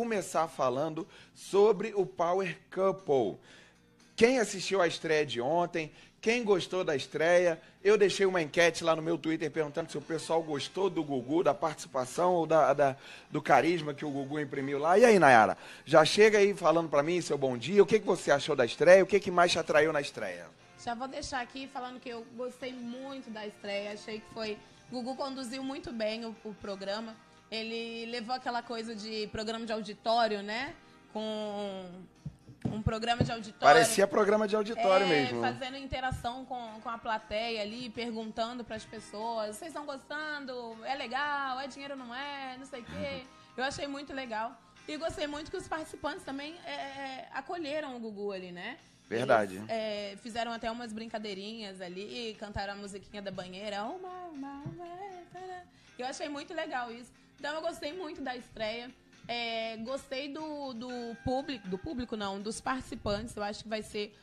começar falando sobre o Power Couple. Quem assistiu à estreia de ontem, quem gostou da estreia, eu deixei uma enquete lá no meu Twitter perguntando se o pessoal gostou do Gugu, da participação ou da, da do carisma que o Gugu imprimiu lá. E aí, Nayara, já chega aí falando para mim seu bom dia, o que, que você achou da estreia, o que, que mais te atraiu na estreia? Já vou deixar aqui falando que eu gostei muito da estreia, achei que foi. o Gugu conduziu muito bem o, o programa ele levou aquela coisa de programa de auditório, né? Com um programa de auditório. Parecia programa de auditório é, mesmo. Né? Fazendo interação com, com a plateia ali, perguntando para as pessoas: vocês estão gostando? É legal? É dinheiro não é? Não sei o quê. Uhum. Eu achei muito legal. E gostei muito que os participantes também é, é, acolheram o Gugu ali, né? Verdade. Eles, é, fizeram até umas brincadeirinhas ali, cantaram a musiquinha da banheira. Uma, uma, uma, é, eu achei muito legal isso. Então eu gostei muito da estreia. É, gostei do, do público, do público não, dos participantes. Eu acho que vai ser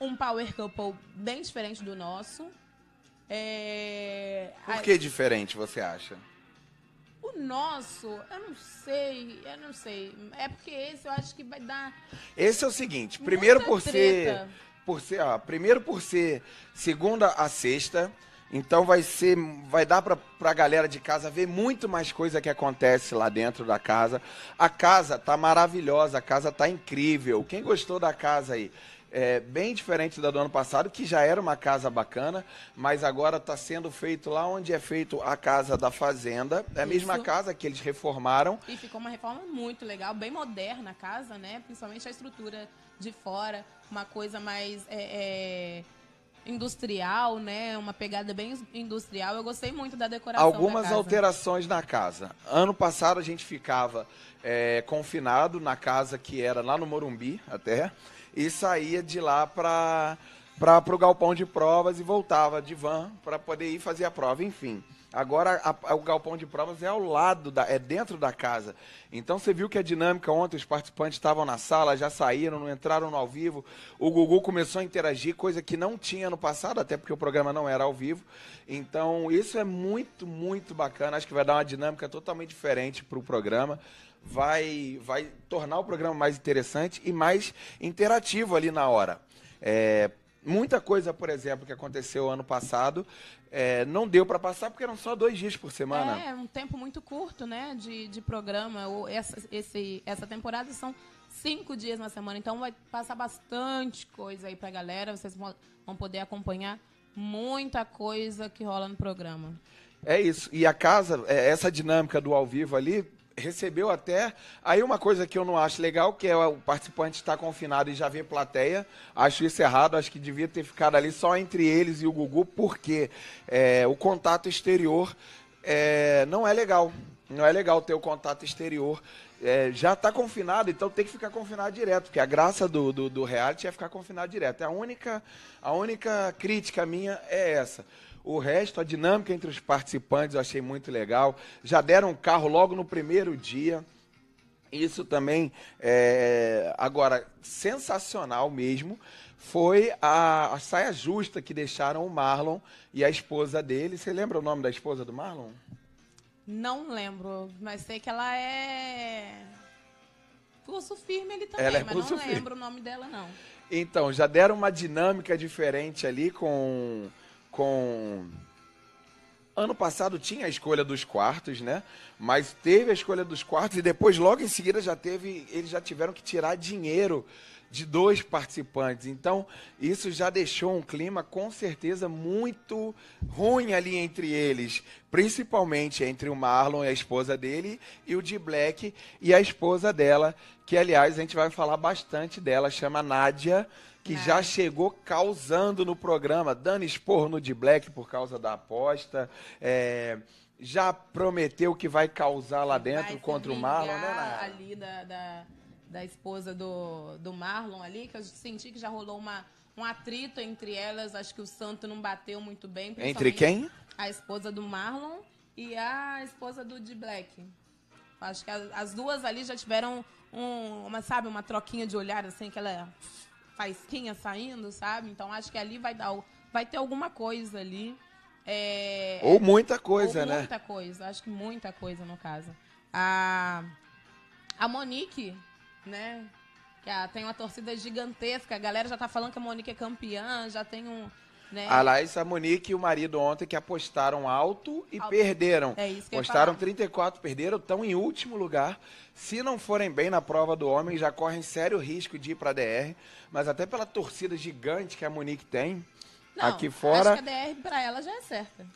um power couple bem diferente do nosso. É, Por que a... diferente você acha? O nosso, eu não sei, eu não sei. É porque esse eu acho que vai dar. Esse é o seguinte, primeiro por treta. ser por ser, ó, primeiro por ser segunda a sexta, então vai ser, vai dar para a galera de casa ver muito mais coisa que acontece lá dentro da casa. A casa tá maravilhosa, a casa tá incrível. Quem gostou da casa aí? É, bem diferente da do ano passado, que já era uma casa bacana, mas agora está sendo feito lá onde é feito a casa da fazenda. É a Isso. mesma casa que eles reformaram. E ficou uma reforma muito legal, bem moderna a casa, né? Principalmente a estrutura de fora, uma coisa mais é, é industrial, né? Uma pegada bem industrial. Eu gostei muito da decoração. Algumas da alterações na casa. Ano passado a gente ficava é, confinado na casa que era lá no Morumbi, até, e saía de lá para para o galpão de provas e voltava de van para poder ir fazer a prova, enfim. Agora a, a, o galpão de provas é ao lado, da, é dentro da casa. Então você viu que a dinâmica ontem, os participantes estavam na sala, já saíram, não entraram no ao vivo. O Gugu começou a interagir, coisa que não tinha no passado, até porque o programa não era ao vivo. Então isso é muito, muito bacana. Acho que vai dar uma dinâmica totalmente diferente para o programa. Vai, vai tornar o programa mais interessante e mais interativo ali na hora. É, muita coisa, por exemplo, que aconteceu ano passado, é, não deu para passar porque eram só dois dias por semana. É, um tempo muito curto, né, de, de programa. Ou essa, esse, essa temporada são cinco dias na semana, então vai passar bastante coisa aí a galera. Vocês vão poder acompanhar muita coisa que rola no programa. É isso. E a casa, é, essa dinâmica do ao vivo ali, recebeu até. Aí uma coisa que eu não acho legal, que é o participante estar confinado e já ver plateia. Acho isso errado, acho que devia ter ficado ali só entre eles e o Gugu, porque é, o contato exterior é, não é legal. Não é legal ter o contato exterior. É, já está confinado, então tem que ficar confinado direto, porque a graça do, do, do reality é ficar confinado direto. É a única, a única crítica minha é essa. O resto, a dinâmica entre os participantes eu achei muito legal. Já deram um carro logo no primeiro dia. Isso também, é... agora, sensacional mesmo, foi a, a, saia justa que deixaram o Marlon e a esposa dele. Você lembra o nome da esposa do Marlon? Não lembro, mas sei que ela é. Curso firme ele também, ela é mas não firme. lembro o nome dela, não. Então, já deram uma dinâmica diferente ali com com. Ano passado tinha a escolha dos quartos, né? Mas teve a escolha dos quartos e depois, logo em seguida, já teve. Eles já tiveram que tirar dinheiro de dois participantes. Então, isso já deixou um clima com certeza muito ruim ali entre eles, principalmente entre o Marlon e a esposa dele e o de Black e a esposa dela, que aliás a gente vai falar bastante dela, chama Nádia, que é. já chegou causando no programa, dando no de Black por causa da aposta. É, já prometeu que vai causar lá dentro vai contra o Marlon, né, Nara? Ali da, da, da, esposa do, do Marlon ali, que eu senti que já rolou uma, um atrito entre elas. Acho que o Santo não bateu muito bem. Entre quem? A esposa do Marlon e a esposa do de Black. Acho que as, as duas ali já tiveram um, uma, sabe, uma troquinha de olhar, assim, que ela faisquinha saindo, sabe? Então acho que ali vai dar, vai ter alguma coisa ali. É... Ou muita coisa, Ou né? Muita coisa, acho que muita coisa no caso. A, a Monique, né? Que a, tem uma torcida gigantesca, a galera já tá falando que a Monique é campeã, já tem um, né? A Laís a Monique e o marido ontem que apostaram alto e alto. perderam. É isso que Postaram 34, perderam, estão em último lugar. Se não forem bem na prova do homem, já correm sério risco de ir para a DR. Mas até pela torcida gigante que a Monique tem não, aqui fora. Acho que a DR para ela já é certa.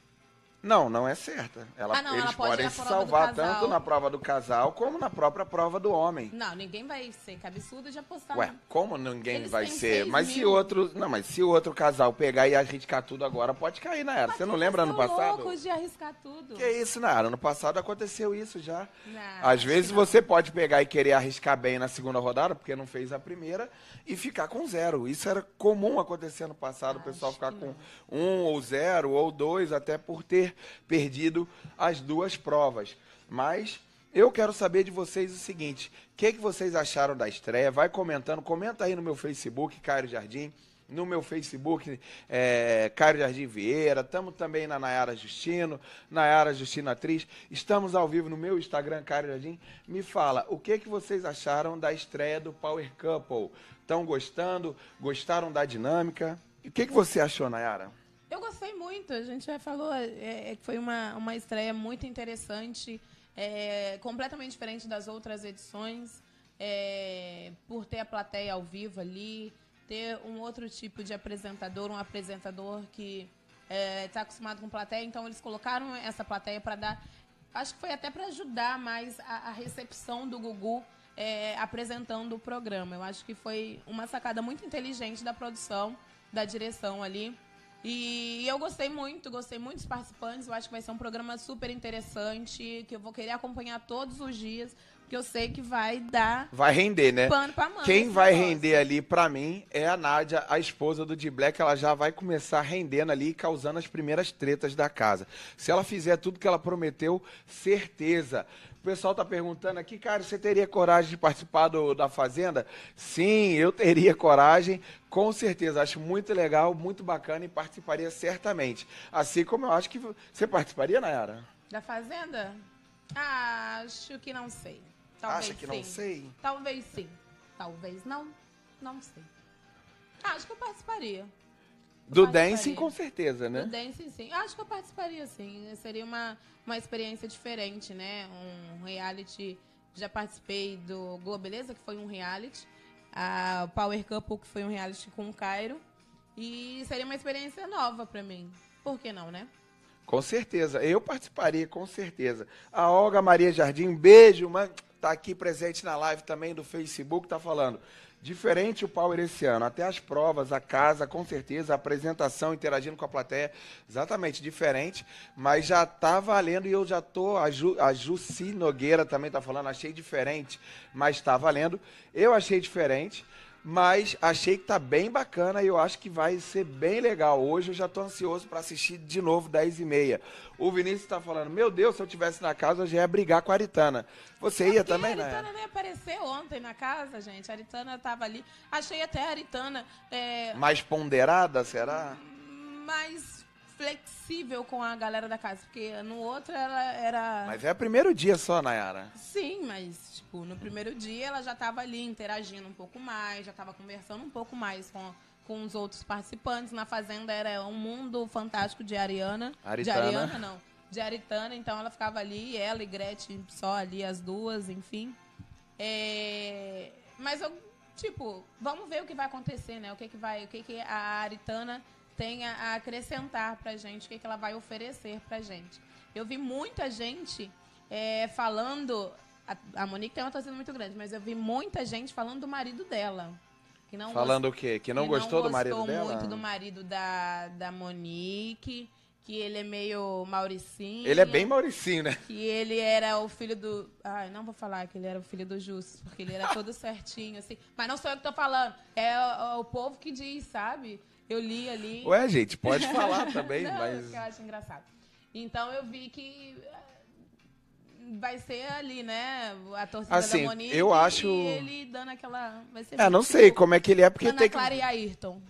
Não, não é certa. Ela, ah, não, eles ela pode podem se salvar tanto na prova do casal como na própria prova do homem. Não, ninguém vai ser absurdo de apostar. Ué, como ninguém eles vai ser? Mas mil. se outro. Não, mas se outro casal pegar e arriscar tudo agora, pode cair na era. Você não lembra ano passado? loucos de arriscar tudo. Que isso, era. Ano passado aconteceu isso já. Não, Às vezes você pode pegar e querer arriscar bem na segunda rodada, porque não fez a primeira, e ficar com zero. Isso era comum acontecer no passado, ah, acho o pessoal ficar com um ou zero ou dois, até por ter perdido as duas provas. Mas eu quero saber de vocês o seguinte: o que, que vocês acharam da estreia? Vai comentando, comenta aí no meu Facebook, Cairo Jardim. No meu Facebook, é, Cairo Jardim Vieira. Estamos também na Nayara Justino, Nayara Justino Atriz. Estamos ao vivo no meu Instagram, Cairo Jardim. Me fala, o que, que vocês acharam da estreia do Power Couple? Estão gostando? Gostaram da dinâmica? O que, que você achou, Nayara? Eu gostei muito, a gente já falou é, que é, foi uma, uma estreia muito interessante, é, completamente diferente das outras edições, é, por ter a plateia ao vivo ali, ter um outro tipo de apresentador, um apresentador que está é, tá acostumado com plateia, então eles colocaram essa plateia para dar. Acho que foi até para ajudar mais a, a, recepção do Gugu é, apresentando o programa. Eu acho que foi uma sacada muito inteligente da produção, da direção ali. E eu gostei muito, gostei muito dos participantes. Eu acho que vai ser um programa super interessante, que eu vou querer acompanhar todos os dias, porque eu sei que vai dar. Vai render, né? Pano pra mãe, Quem vai negócio. render ali, pra mim, é a Nádia, a esposa do D-Black. Ela já vai começar rendendo ali e causando as primeiras tretas da casa. Se ela fizer tudo que ela prometeu, certeza. O pessoal está perguntando aqui, cara, você teria coragem de participar do, da Fazenda? Sim, eu teria coragem, com certeza. Acho muito legal, muito bacana e participaria certamente. Assim como eu acho que. Você participaria, Nayara? Da Fazenda? Acho que não sei. Talvez Acha que sim. não sei? Talvez sim. Talvez não. Não sei. Acho que eu participaria. Do dancing, com certeza, né? Do dancing, sim. Eu acho que eu participaria, sim. Seria uma, uma experiência diferente, né? Um reality. Já participei do Globeleza, que foi um reality. A Power Couple, que foi um reality com o Cairo. E seria uma experiência nova para mim. Por que não, né? Com certeza. Eu participaria, com certeza. A Olga Maria Jardim, beijo, mano. Tá aqui presente na live também do Facebook, tá falando. Diferente o Power esse ano, até as provas, a casa, com certeza, a apresentação, interagindo com a plateia, exatamente diferente, mas já tá valendo e eu já tô, a, Ju, a Jussi Nogueira também tá falando, achei diferente, mas tá valendo. Eu achei diferente, mas achei que tá bem bacana e eu acho que vai ser bem legal. Hoje eu já tô ansioso para assistir de novo 10 e meia. O Vinícius tá falando, meu Deus, se eu tivesse na casa, eu já ia brigar com a Aritana. Você ia também, né? A Aritana nem apareceu ontem na casa, gente. A Aritana tava ali. Achei até a Aritana... É... Mais ponderada, será? Mais flexível com a galera da casa, porque no outro ela era. Mas é o primeiro dia só, Nayara. Sim, mas, tipo, no primeiro dia ela já estava ali interagindo um pouco mais, já estava conversando um pouco mais com, com os outros participantes. Na fazenda era um mundo fantástico de Ariana. Aritana. De Ariana, não. De Aritana, então ela ficava ali, ela e Gretchen só ali, as duas, enfim. É... Mas eu, tipo, vamos ver o que vai acontecer, né? O que, que vai. O que, que a Aritana tem a, acrescentar para a gente, o que, que ela vai oferecer para a gente. Eu vi muita gente é, falando. A, a Monique tem uma torcida muito grande, mas eu vi muita gente falando do marido dela. Que não falando gost... o quê? Que não que não gostou do marido dela? gostou muito do marido da, da Monique que ele é meio Mauricinho. Ele é bem Mauricinho, né? Que ele era o filho do. Ai, não vou falar que ele era o filho do Justo porque ele era todo certinho, assim. Mas não sou eu que tô falando. É o, o povo que diz, sabe? Eu li ali. Ué, gente, pode falar também, Não, mas. Eu acho engraçado. Então eu vi que eh, vai ser ali, né? A torcida assim, da Monique eu acho... e ele dando aquela. Vai ser ah, não sei como é que ele é, porque Ana tem Clara que. e Ayrton.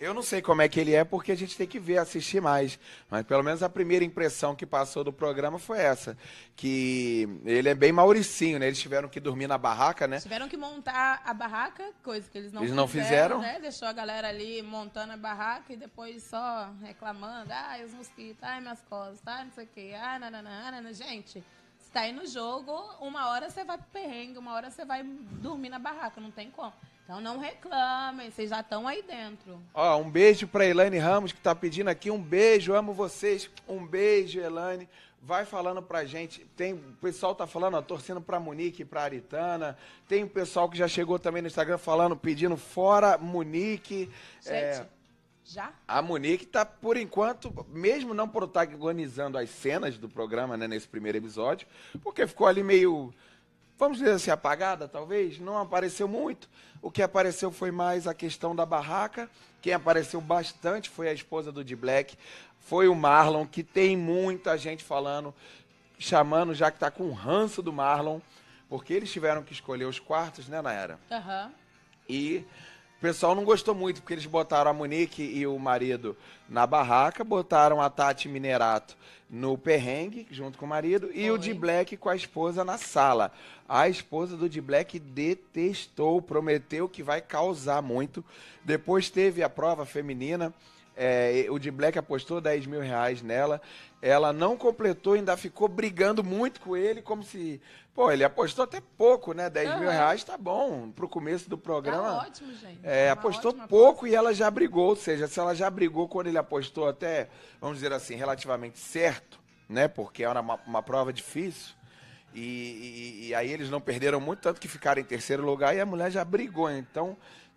Eu não sei como é que ele é, porque a gente tem que ver, assistir mais. Mas pelo menos a primeira impressão que passou do programa foi essa. Que ele é bem mauricinho, né? Eles tiveram que dormir na barraca, né? Tiveram que montar a barraca, coisa que eles não eles fizeram. Não fizeram. Né? Deixou a galera ali montando a barraca e depois só reclamando. Ai, os mosquitos, ai, minhas costas, ai, não sei o quê. Ai, nananana. Gente, você tá aí no jogo, uma hora você vai pro perrengue, uma hora você vai dormir na barraca, não tem como. Então não reclamem, vocês já estão aí dentro. Ó, um beijo para Elaine Ramos que está pedindo aqui um beijo, amo vocês. Um beijo, Elaine. Vai falando pra gente. Tem o pessoal tá falando, ó, torcendo pra Munique, pra Aritana. Tem o pessoal que já chegou também no Instagram falando, pedindo fora Munique. Gente, é... Já? A Monique está, por enquanto, mesmo não protagonizando as cenas do programa, né, nesse primeiro episódio, porque ficou ali meio vamos dizer assim, apagada, talvez, não apareceu muito. O que apareceu foi mais a questão da barraca. Quem apareceu bastante foi a esposa do D Black, foi o Marlon, que tem muita gente falando, chamando, já que está com ranço do Marlon, porque eles tiveram que escolher os quartos, né, Naira? Aham. Uhum. E o pessoal não gostou muito, porque eles botaram a Monique e o marido na barraca, botaram a Tati Minerato no perrengue, junto com o marido, Foi. e o de Black com a esposa na sala. A esposa do de Black detestou, prometeu que vai causar muito. Depois teve a prova feminina é, o de Black apostou 10 mil reais nela. Ela não completou, ainda ficou brigando muito com ele, como se. Pô, ele apostou até pouco, né? 10 uhum. mil reais tá bom pro começo do programa. Tá ótimo, gente. É, é apostou pouco aposta. e ela já brigou. Ou seja, se ela já brigou quando ele apostou até, vamos dizer assim, relativamente certo, né? Porque era uma, uma prova difícil. E, e, e aí eles não perderam muito, tanto que ficaram em terceiro lugar e a mulher já brigou. Então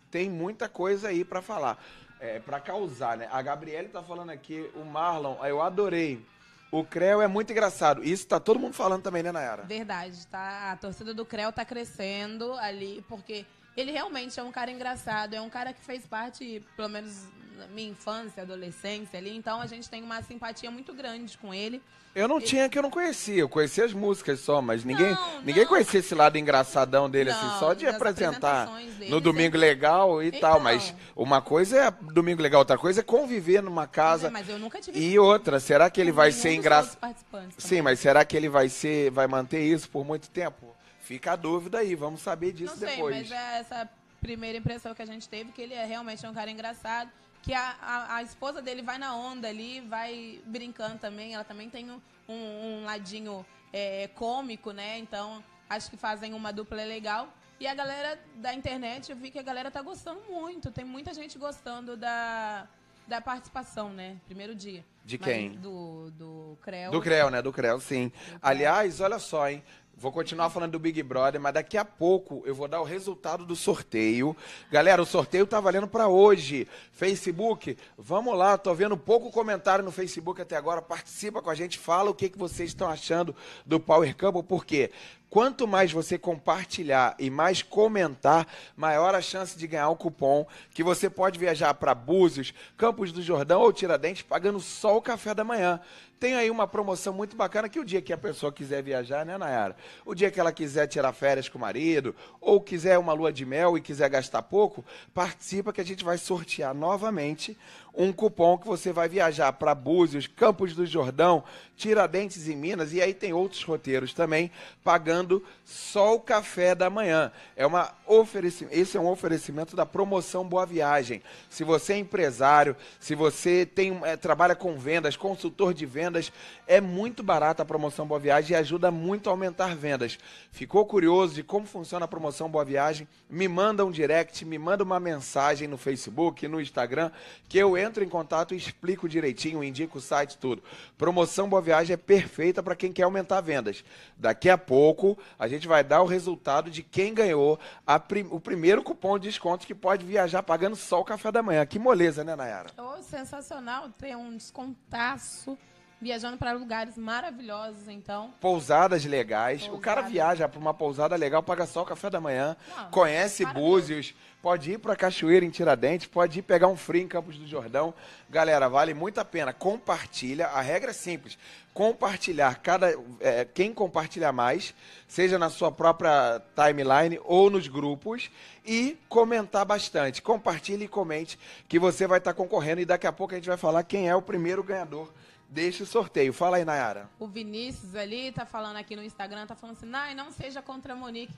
tem muita coisa aí para falar é, para causar, né? A Gabriele tá falando aqui, o Marlon, eu adorei. O Creu é muito engraçado. Isso tá todo mundo falando também, né, Nayara? Verdade, tá. A torcida do Creu tá crescendo ali, porque ele realmente é um cara engraçado, é um cara que fez parte, pelo menos da minha infância, adolescência ali, então a gente tem uma simpatia muito grande com ele. Eu não ele... tinha, que eu não conhecia, eu conhecia as músicas só, mas ninguém, não, ninguém não. conhecia esse lado engraçadão dele, assim, não, assim, só de apresentar dele, no assim. Domingo Legal e então. tal, mas uma coisa é Domingo Legal, outra coisa é conviver numa casa. É, mas eu nunca tive. E outra, será que ele vai ser engraçado? Sim, mas será que ele vai ser, vai manter isso por muito tempo? Fica a dúvida aí, vamos saber disso sei, depois. Mas é essa primeira impressão que a gente teve, que ele é realmente um cara engraçado, que a, a, a esposa dele vai na onda ali, vai brincando também, ela também tem um, um ladinho é, cômico, né? Então, acho que fazem uma dupla legal. E a galera da internet, eu vi que a galera tá gostando muito. Tem muita gente gostando da, da participação, né? Primeiro dia. De quem? Mas do, do Creu. Do Creu, né? Do Creu, sim. Do Creu. Aliás, olha só, hein? Vou continuar falando do Big Brother, mas daqui a pouco eu vou dar o resultado do sorteio. Galera, o sorteio tá valendo para hoje. Facebook, vamos lá, tô vendo pouco comentário no Facebook até agora. Participa com a gente, fala o que, que vocês estão achando do Power Campo, porque Quanto mais você compartilhar e mais comentar, maior a chance de ganhar um cupom que você pode viajar para Búzios, Campos do Jordão ou Tiradentes pagando só o café da manhã. Tem aí uma promoção muito bacana que o dia que a pessoa quiser viajar, né, Nayara? O dia que ela quiser tirar férias com o marido ou quiser uma lua de mel e quiser gastar pouco, participa que a gente vai sortear novamente um cupom que você vai viajar para Búzios, Campos do Jordão, Tiradentes e Minas e aí tem outros roteiros também pagando só o café da manhã. É uma oferecimento, esse é um oferecimento da promoção Boa Viagem. Se você é empresário, se você tem é, trabalha com vendas, consultor de vendas, é muito barata a promoção Boa Viagem e ajuda muito a aumentar vendas. Ficou curioso de como funciona a promoção Boa Viagem? Me manda um direct, me manda uma mensagem no Facebook, no Instagram, que eu entro em contato e explico direitinho, indico o site, tudo. Promoção Boa Viagem é perfeita para quem quer aumentar vendas. Daqui a pouco a gente vai dar o resultado de quem ganhou prim, o primeiro cupom de desconto que pode viajar pagando só o café da manhã. Que moleza, né, Nayara? Oh, sensacional, tem um descontaço viajando para lugares maravilhosos, então. Pousadas legais. O cara viaja para uma pousada legal, paga só o café da manhã, Não, conhece Búzios, pode ir para Cachoeira em Tiradentes, pode ir pegar um frio em Campos do Jordão. Galera, vale muito a pena. Compartilha. A regra é simples. Compartilhar. Cada é, quem compartilha mais, seja na sua própria timeline ou nos grupos e comentar bastante. Compartilhe e comente que você vai estar tá concorrendo e daqui a pouco a gente vai falar quem é o primeiro ganhador deixa o sorteio. Fala aí, Nayara. O Vinícius ali tá falando aqui no Instagram, tá falando assim, Nay, não seja contra a Monique.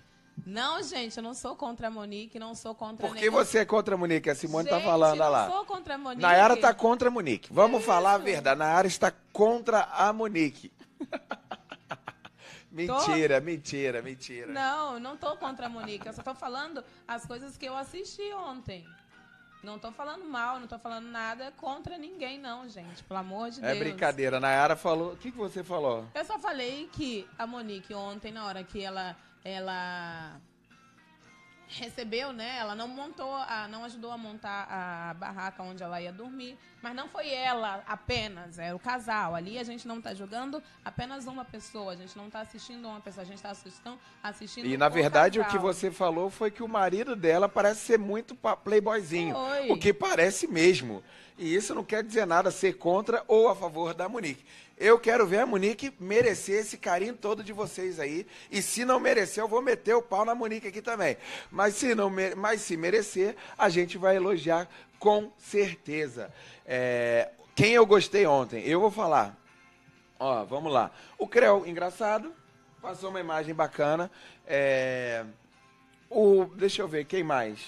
Não, gente, eu não sou contra a Monique, não sou contra Por que você é contra a Monique? A Simone tá gente, tá falando lá. Eu sou contra a Monique. Nayara tá contra a Monique. Vamos é falar a verdade. Nayara está contra a Monique. mentira, tô... mentira, mentira. Não, não tô contra a Monique. Eu só tô falando as coisas que eu assisti ontem. Não tô falando mal, não tô falando nada contra ninguém, não, gente. Pelo amor de é Deus. É brincadeira. Nayara falou. O que, que você falou? Eu só falei que a Monique ontem, na hora que ela. ela recebeu, né? Ela não montou, a, não ajudou a montar a barraca onde ela ia dormir, mas não foi ela apenas, era o casal. Ali a gente não está jogando, apenas uma pessoa, a gente não está assistindo uma pessoa, a gente está assistindo, assistindo. E na verdade casal. o que você falou foi que o marido dela parece ser muito playboyzinho, foi. o que parece mesmo. E isso não quer dizer nada ser contra ou a favor da Monique. Eu quero ver a Monique merecer esse carinho todo de vocês aí. E se não merecer, eu vou meter o pau na Monique aqui também. Mas se não, mas se merecer, a gente vai elogiar com certeza. É, quem eu gostei ontem, eu vou falar. Ó, vamos lá. O Creu, engraçado, passou uma imagem bacana. É, o, deixa eu ver, quem mais?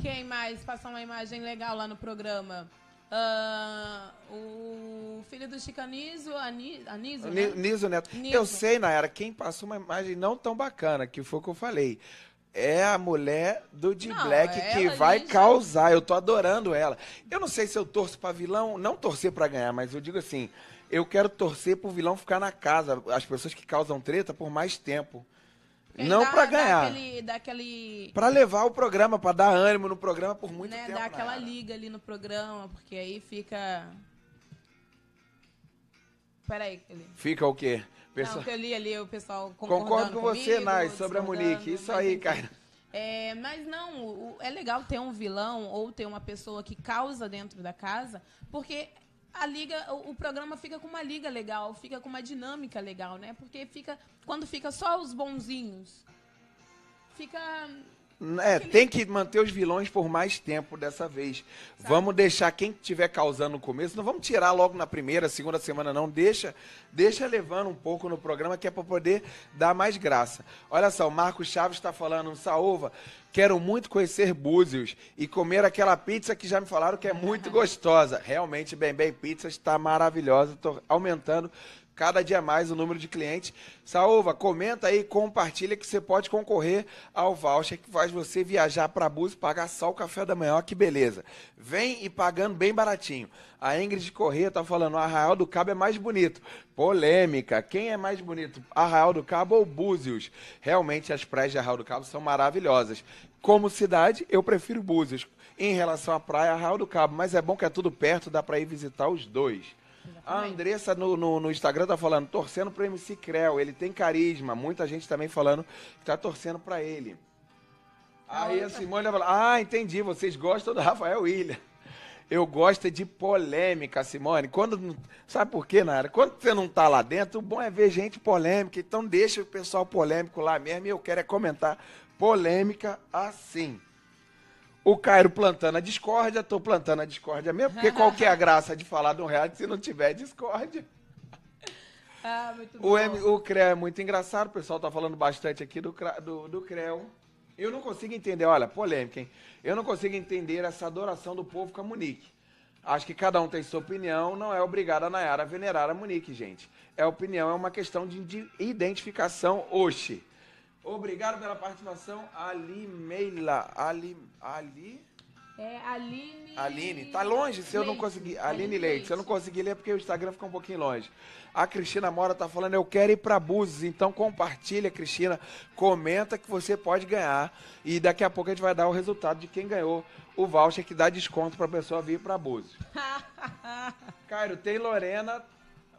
Quem mais passou uma imagem legal lá no programa? Uh, o filho do Chicanizo Anísio, Ani, né? Niso Neto. Niso. Eu sei, Nayara, quem passou uma imagem não tão bacana, que foi o que eu falei. É a mulher do De Black é que vai gente... causar. Eu tô adorando ela. Eu não sei se eu torço pra vilão, não torcer para ganhar, mas eu digo assim, eu quero torcer pro vilão ficar na casa, as pessoas que causam treta, por mais tempo não para ganhar. Daquele, Para levar o programa, para dar ânimo no programa por muito né, tempo. Dar né? aquela liga ali no programa, porque aí fica. Peraí, ali. Fica o quê? Pessoal... Não, que eu li ali o pessoal concordando Concordo com você, Nai, sobre a Monique. Isso aí, cara. É, mas não, é legal ter um vilão ou ter uma pessoa que causa dentro da casa, porque a liga, o, o, programa fica com uma liga legal, fica com uma dinâmica legal, né? Porque fica quando fica só os bonzinhos, fica é, tem que manter os vilões por mais tempo dessa vez. Sabe? Vamos deixar quem estiver causando no começo, não vamos tirar logo na primeira, segunda semana, não. Deixa, deixa levando um pouco no programa que é para poder dar mais graça. Olha só, o Marco Chaves está falando, Saúva, quero muito conhecer Búzios e comer aquela pizza que já me falaram que é muito gostosa. Realmente, Bem Bem Pizza está maravilhosa, estou aumentando cada dia mais o número de clientes. Saúva, comenta aí, compartilha que você pode concorrer ao voucher que faz você viajar para Búzios e pagar só o café da manhã, ó, que beleza. Vem e pagando bem baratinho. A Ingrid Corrêa tá falando, o Arraial do Cabo é mais bonito. Polêmica, quem é mais bonito, Arraial do Cabo ou Búzios? Realmente as praias de Arraial do Cabo são maravilhosas. Como cidade, eu prefiro Búzios. Em relação à praia, Arraial do Cabo, mas é bom que é tudo perto, dá para ir visitar os dois. A Andressa no, no, no, Instagram tá falando, torcendo pro MC Creu, ele tem carisma. Muita gente também falando que tá torcendo pra ele. Aí a Simone vai tá falar, ah, entendi, vocês gostam do Rafael William. Eu gosto de polêmica, Simone. Quando, sabe por quê, Nara? Quando você não tá lá dentro, o bom é ver gente polêmica. Então deixa o pessoal polêmico lá mesmo. E eu quero é comentar polêmica assim. O Cairo plantando a discórdia, tô plantando a discórdia mesmo, porque qual que é a graça de falar de um reality se não tiver discórdia? Ah, muito o, bom. o CREO é muito engraçado, o pessoal tá falando bastante aqui do, do, do CREO. Eu não consigo entender, olha, polêmica, hein? Eu não consigo entender essa adoração do povo com a Monique. Acho que cada um tem sua opinião, não é obrigada a Nayara a venerar a Monique, gente. É opinião, é uma questão de identificação, oxe. Obrigado pela participação, Ali Meila. Ali. Ali. É, Aline. Aline, tá longe se eu não conseguir. Aline, Aline Leite. Leite, se eu não conseguir ler é porque o Instagram fica um pouquinho longe. A Cristina Mora tá falando, eu quero ir para Búzios, então compartilha, Cristina, comenta que você pode ganhar e daqui a pouco a gente vai dar o resultado de quem ganhou o voucher que dá desconto para pessoa vir para Búzios. Cairo, tem Lorena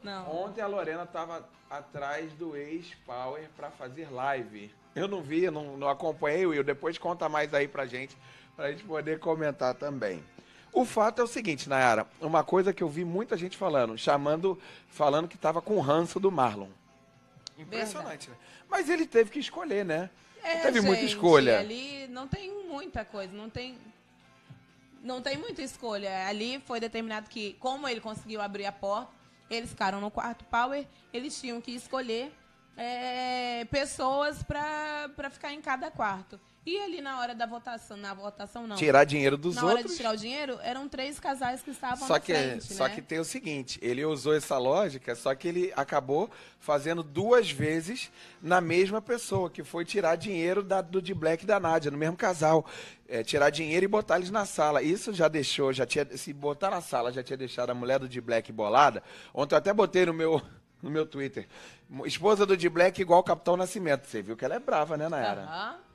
não. Ontem a Lorena tava atrás do ex-Power para fazer live. Eu não vi, não, não acompanhei, Will. Depois conta mais aí pra gente, pra gente poder comentar também. O fato é o seguinte, Nayara, uma coisa que eu vi muita gente falando, chamando, falando que tava com ranço do Marlon. Impressionante, Verdade. né? Mas ele teve que escolher, né? É, teve gente, muita escolha. Ali não tem muita coisa, não tem não tem muita escolha. Ali foi determinado que como ele conseguiu abrir a porta, eles ficaram no quarto power, eles tinham que escolher é, pessoas para ficar em cada quarto. E ali na hora da votação, na votação não. Tirar dinheiro dos na outros. Na hora de tirar o dinheiro, eram três casais que estavam só na que, é, frente, Só né? que tem o seguinte, ele usou essa lógica, só que ele acabou fazendo duas vezes na mesma pessoa, que foi tirar dinheiro da, do de Black e da Nádia, no mesmo casal. É, tirar dinheiro e botar eles na sala. Isso já deixou, já tinha. Se botar na sala já tinha deixado a mulher do de Black bolada. Ontem eu até botei no meu no meu Twitter. Esposa do D-Black igual o Capitão Nascimento. Você viu que ela é brava, né, Nayara? Aham. Uhum.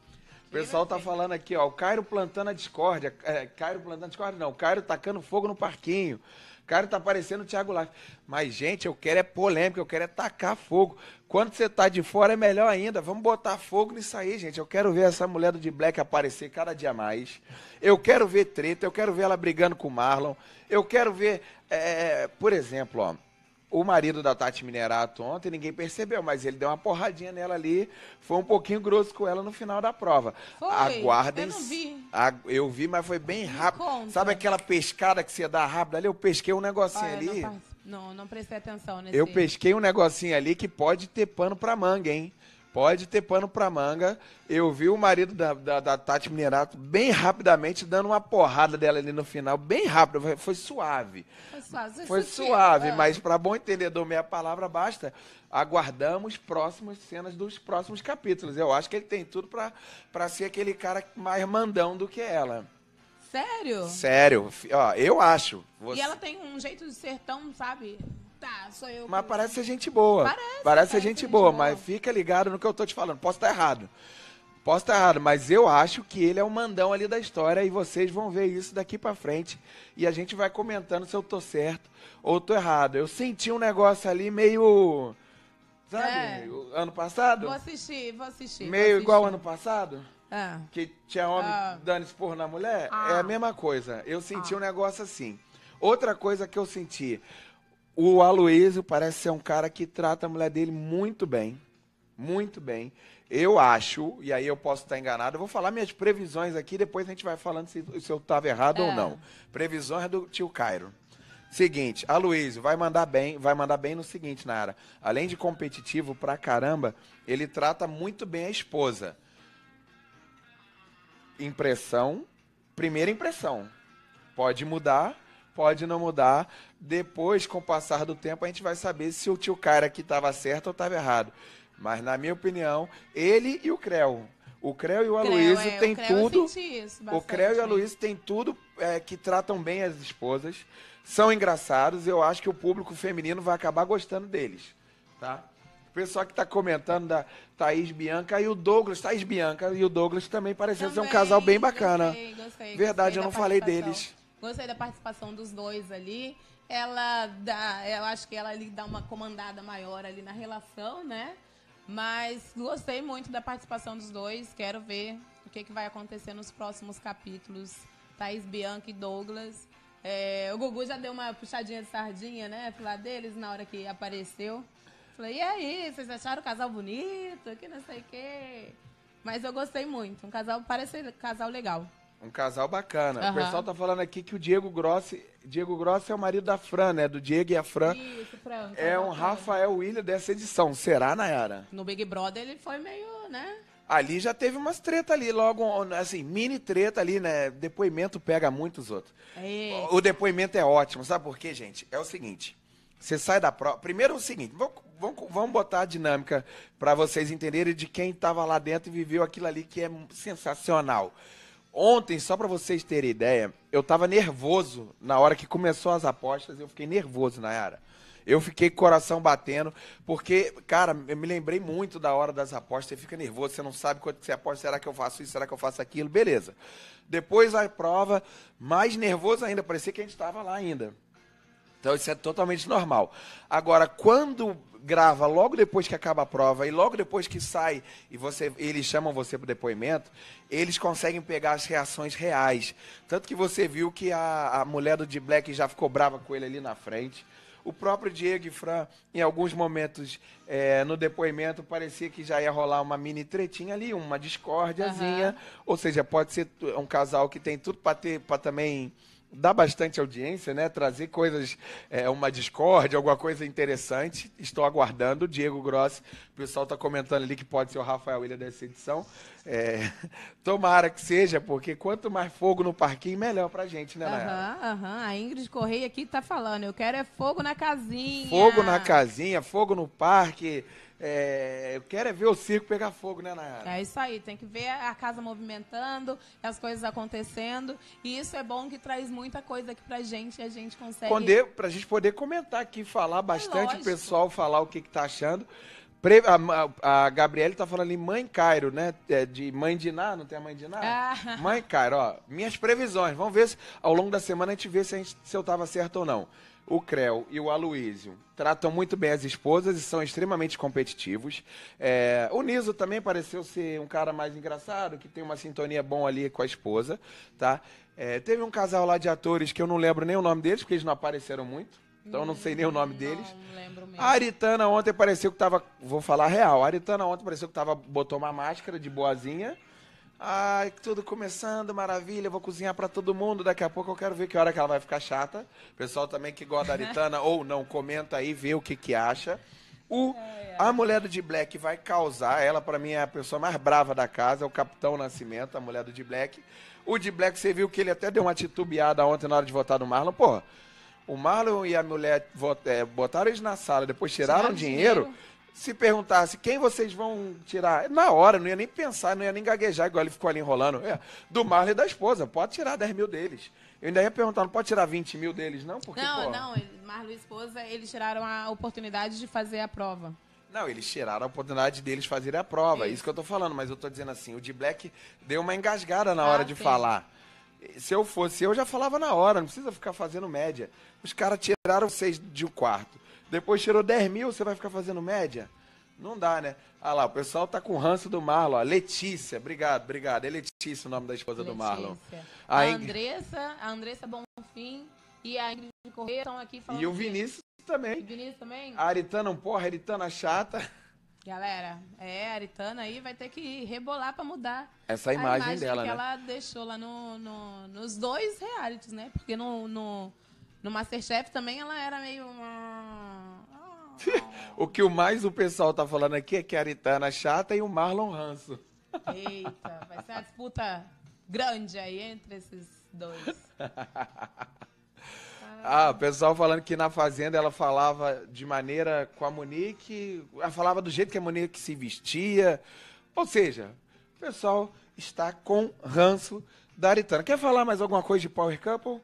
O pessoal tá falando aqui, ó, o Cairo plantando a discórdia. É, Cairo plantando a discórdia, não. O Cairo tá tacando fogo no parquinho. O Cairo tá parecendo o Thiago Life. Mas, gente, eu quero é polêmica, eu quero é tacar fogo. Quando você tá de fora é melhor ainda. Vamos botar fogo nisso aí, gente. Eu quero ver essa mulher do de Black aparecer cada dia mais. Eu quero ver treta, eu quero ver ela brigando com o Marlon. Eu quero ver, é, é por exemplo, ó o marido da Tati Minerato ontem, ninguém percebeu, mas ele deu uma porradinha nela ali, foi um pouquinho grosso com ela no final da prova. Foi, Aguardem. Eu não vi. A, eu vi, mas foi bem rápido. Sabe aquela pescada que você dá rápido ali? Eu pesquei um negocinho ah, Olha, ali. Não, não, não, prestei atenção nesse. Eu pesquei um negocinho ali que pode ter pano pra manga, hein? Pode ter pano pra manga. Eu vi o marido da, da, da Tati Minerato bem rapidamente dando uma porrada dela ali no final, bem rápido. Foi, foi suave. Foi suave, foi suave é. mas para bom entendedor, meia palavra basta. Aguardamos próximas cenas dos próximos capítulos. Eu acho que ele tem tudo para ser aquele cara mais mandão do que ela. Sério? Sério. Ó, eu acho. Você... E ela tem um jeito de ser tão, sabe? Tá, sou eu. Mas parece ser gente boa. Parece. Parece ser gente, gente boa, boa, mas fica ligado no que eu tô te falando. Posso estar tá errado. Posso estar tá errado, mas eu acho que ele é o mandão ali da história e vocês vão ver isso daqui para frente e a gente vai comentando se eu tô certo ou tô errado. Eu senti um negócio ali meio sabe, é. ano passado? Vou assistir, vou assistir. Meio vou assistir. igual ano passado? É. Que tinha homem é. dando expor na mulher? Ah. É a ah. mesma coisa. Eu senti ah. um negócio assim. Outra coisa que eu senti, o Aloysio parece ser um cara que trata a mulher dele muito bem. Muito bem. Eu acho, e aí eu posso estar enganado, eu vou falar minhas previsões aqui, depois a gente vai falando se, se eu estava errado é. ou não. Previsões do tio Cairo. Seguinte, a vai mandar bem, vai mandar bem no seguinte, Nara. Além de competitivo pra caramba, ele trata muito bem a esposa. Impressão, primeira impressão. Pode mudar, pode não mudar. Depois, com o passar do tempo, a gente vai saber se o tio cara que estava certo ou estava errado. Mas, na minha opinião, ele e o Creu. O Creu e o Aloysio é, têm tudo. Isso, o Creu e o né? Aloysio têm tudo é, que tratam bem as esposas. São engraçados. Eu acho que o público feminino vai acabar gostando deles. Tá? pessoal que está comentando da Thaís Bianca e o Douglas, Thaís Bianca e o Douglas também parecem ser um casal bem bacana. Gostei, gostei, Verdade, gostei eu não falei deles. Gostei da participação dos dois ali. Ela dá, eu acho que ela ali dá uma comandada maior ali na relação, né? Mas gostei muito da participação dos dois. Quero ver o que, que vai acontecer nos próximos capítulos. Thaís Bianca e Douglas. É, o Gugu já deu uma puxadinha de sardinha, né? Pro lado deles na hora que apareceu. Falei, e aí, vocês acharam o casal bonito? Que não sei o quê. Mas eu gostei muito. Um casal, parece um casal legal. Um casal bacana. Uhum. O pessoal tá falando aqui que o Diego Grossi. Diego Grossi é o marido da Fran, né? Do Diego e a Fran. Isso, Fran. Tá é um Rafael William dessa edição. Será, Nayara? No Big Brother ele foi meio, né? Ali já teve umas treta ali, logo, assim, mini treta ali, né? Depoimento pega muitos outros. É O depoimento é ótimo, sabe por quê, gente? É o seguinte. Você sai da prova. Primeiro é o seguinte, vamos, vamos botar a dinâmica para vocês entenderem de quem estava lá dentro e viveu aquilo ali que é sensacional. Ontem, só para vocês terem ideia, eu tava nervoso na hora que começou as apostas, eu fiquei nervoso, Nayara. Eu fiquei com o coração batendo, porque, cara, eu me lembrei muito da hora das apostas. Você fica nervoso, você não sabe quanto que você aposta. Será que eu faço isso? Será que eu faço aquilo? Beleza. Depois a prova, mais nervoso ainda. Parecia que a gente estava lá ainda. Então isso é totalmente normal. Agora, quando grava logo depois que acaba a prova e logo depois que sai e você, eles chamam você para o depoimento, eles conseguem pegar as reações reais. Tanto que você viu que a, a mulher do de Black já ficou brava com ele ali na frente. O próprio Diego e Fran, em alguns momentos é, no depoimento, parecia que já ia rolar uma mini tretinha ali, uma discórdiazinha. Uhum. Ou seja, pode ser um casal que tem tudo para ter, para também dar bastante audiência, né? Trazer coisas, é, uma discórdia, alguma coisa interessante. Estou aguardando. Diego Grossi, o pessoal está comentando ali que pode ser o Rafael William dessa edição. É, tomara que seja, porque quanto mais fogo no parquinho, melhor a gente, né, Nayara? Aham, aham. A Ingrid Correia aqui tá falando, eu quero é fogo na casinha. Fogo na casinha, fogo no parque. É, eu quero é ver o circo pegar fogo, né, Nayara? É isso aí, tem que ver a casa movimentando, as coisas acontecendo. E isso é bom que traz muita coisa aqui pra gente e a gente consegue. Poder, pra gente poder comentar aqui, falar é bastante, é o pessoal falar o que, que tá achando. Pre... A, a Gabriele tá falando ali, mãe Cairo, né? É, de mãe de Ná, não tem a mãe de Ná? Ah. Mãe Cairo, ó. Minhas previsões. Vamos ver se ao longo da semana a gente vê se, gente, se eu tava certo ou não o Creu e o Aloísio tratam muito bem as esposas e são extremamente competitivos. É, o Niso também pareceu ser um cara mais engraçado, que tem uma sintonia bom ali com a esposa, tá? É, teve um casal lá de atores que eu não lembro nem o nome deles, porque eles não apareceram muito. Então não sei nem o nome hum, deles. Não, lembro mesmo. A Aritana ontem pareceu que tava. Vou falar real. A Aritana ontem pareceu que tava. botou uma máscara de boazinha. Ai, tudo começando, maravilha, vou cozinhar para todo mundo. Daqui a pouco eu quero ver que hora que ela vai ficar chata. Pessoal também que gosta da Aritana ou não, comenta aí, vê o que que acha. O, é, é. a mulher do de Black vai causar, ela para mim é a pessoa mais brava da casa, é o Capitão Nascimento, a mulher do de Black. O de Black, você viu que ele até deu uma titubeada ontem na hora de votar no Marlon, pô. O Marlon e a mulher é, botaram eles na sala, depois tiraram, tiraram dinheiro. dinheiro se perguntasse quem vocês vão tirar, na hora, não ia nem pensar, não ia nem gaguejar, igual ele ficou ali enrolando. É, do Marley e da esposa, pode tirar 10 mil deles. Eu ainda ia perguntar, não pode tirar 20 mil deles, não? Porque, não, não, Marlon e esposa, eles tiraram a oportunidade de fazer a prova. Não, eles tiraram a oportunidade deles fazerem a prova, isso, é isso que eu tô falando, mas eu tô dizendo assim, o de Black deu uma engasgada na ah, hora de sim. falar. Se eu fosse, eu já falava na hora, não precisa ficar fazendo média. Os caras tiraram vocês de um quarto depois tirou 10 mil, você vai ficar fazendo média? Não dá, né? Ah lá, o pessoal tá com ranço do Marlon. Letícia, obrigado, obrigado. É Letícia o nome da esposa Letícia. do Marlon. A, a Andressa, a Andressa Bonfim e a Ingrid Corrêa estão aqui falando. E o Vinícius também. E Vinícius também. A Aritana, um porra, a Aritana chata. Galera, é, a Aritana aí vai ter que rebolar para mudar essa imagem, imagem dela, que né? ela deixou lá no, no, nos dois realities, né? Porque no, no, no Masterchef também ela era meio. Hum, o que o mais o pessoal tá falando aqui é que a Aritana é chata e o Marlon Ranço. Eita, vai ser uma disputa grande aí entre esses dois. Ah, o pessoal falando que na Fazenda ela falava de maneira com a Monique, ela falava do jeito que a Monique se vestia. Ou seja, o pessoal está com ranço da Aritana. Quer falar mais alguma coisa de Power Couple?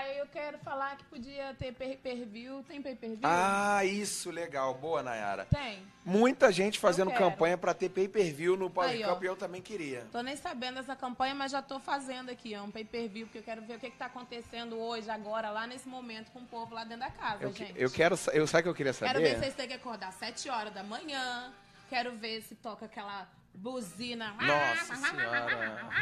Ah, eu quero falar que podia ter pay-per-view. Tem pay-per-view? Ah, isso, legal. Boa, Nayara. Tem. Muita gente fazendo campanha para ter pay-per-view no Power Cup e eu também queria. Tô nem sabendo dessa campanha, mas já tô fazendo aqui, um pay-per-view, porque eu quero ver o que, que tá acontecendo hoje, agora, lá nesse momento, com o povo lá dentro da casa, eu, gente. Eu quero... Eu, sabe o que eu queria saber? Quero ver se vocês têm que acordar às 7 horas da manhã. Quero ver se toca aquela buzina. Nossa senhora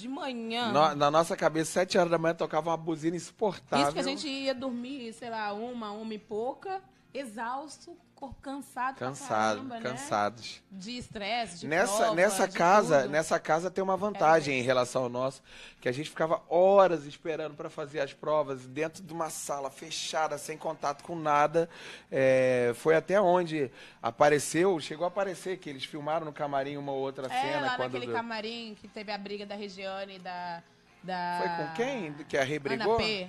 de manhã. No, na nossa cabeça, sete horas da manhã tocava uma buzina insuportável. Isso que a gente ia dormir, sei lá, uma, uma e pouca exausto, cansado, cansado, caramba, né? cansados, né? de estresse, de nessa prova, nessa de casa, tudo. nessa casa tem uma é vantagem é. em relação ao nosso, que a gente ficava horas esperando para fazer as provas dentro de uma sala fechada, sem contato com nada. É, foi até onde apareceu, chegou a aparecer que eles filmaram no camarim uma outra é, cena lá quando naquele camarim que teve a briga da Regiane e da da Foi com quem que a rebrigou? Ana P.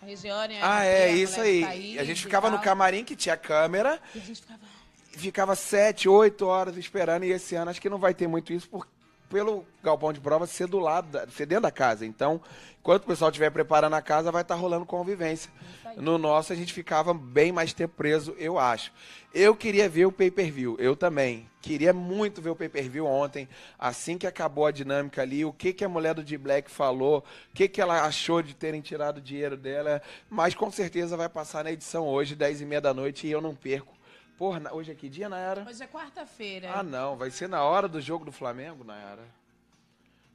A Regiane Ah, é, isso aí. a gente ficava no camarim que tinha câmera. E a gente ficava. Ficava sete, oito horas esperando, e esse ano acho que não vai ter muito isso, porque pelo galpão de prova ser do lado, ser dentro da casa. Então, enquanto o pessoal estiver preparando a casa, vai estar tá rolando convivência. No nosso, a gente ficava bem mais tempo preso, eu acho. Eu queria ver o pay-per-view, eu também. Queria muito ver o pay-per-view ontem, assim que acabou a dinâmica ali, o que, que a mulher do D-Black falou, o que, que ela achou de terem tirado o dinheiro dela, mas com certeza vai passar na edição hoje, 10h30 da noite, e eu não perco Porra, hoje é que dia, Nayara? Hoje é quarta-feira. Ah, não. Vai ser na hora do jogo do Flamengo, Nayara.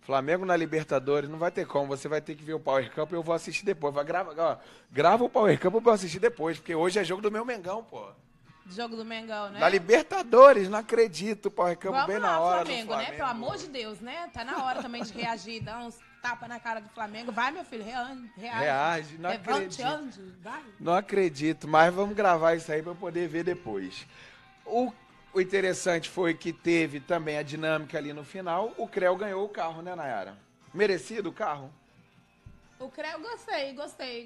Flamengo na Libertadores, não vai ter como. Você vai ter que ver o Power Camp e eu vou assistir depois. Vai grava, ó, grava o Power Camp e eu vou assistir depois, porque hoje é jogo do meu Mengão, pô. Jogo do Mengão, né? Da Libertadores, não acredito. Power Camp Vamos bem lá, na hora. Flamengo, Flamengo, né? Pelo amor de Deus, né? Tá na hora também de reagir, dar uns tapa na cara do Flamengo. Vai, meu filho, reage. Reage, não acredito. Anjo, vai. Não acredito, mas vamos gravar isso aí para poder ver depois. O, o, interessante foi que teve também a dinâmica ali no final. O Creu ganhou o carro, né, Nayara? Merecido o carro? O Creu, gostei, gostei.